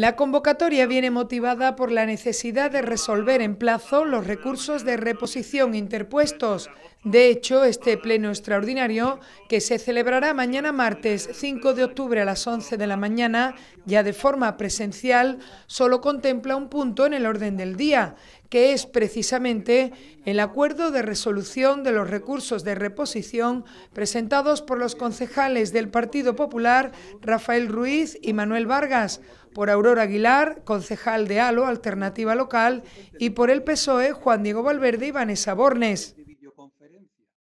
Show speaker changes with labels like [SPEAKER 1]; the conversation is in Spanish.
[SPEAKER 1] La convocatoria viene motivada por la necesidad de resolver en plazo los recursos de reposición interpuestos. De hecho, este pleno extraordinario, que se celebrará mañana martes 5 de octubre a las 11 de la mañana, ya de forma presencial, solo contempla un punto en el orden del día, que es precisamente el acuerdo de resolución de los recursos de reposición presentados por los concejales del Partido Popular Rafael Ruiz y Manuel Vargas, por Aurora Aguilar, concejal de ALO, Alternativa Local, y por el PSOE, Juan Diego Valverde y Vanessa Bornes.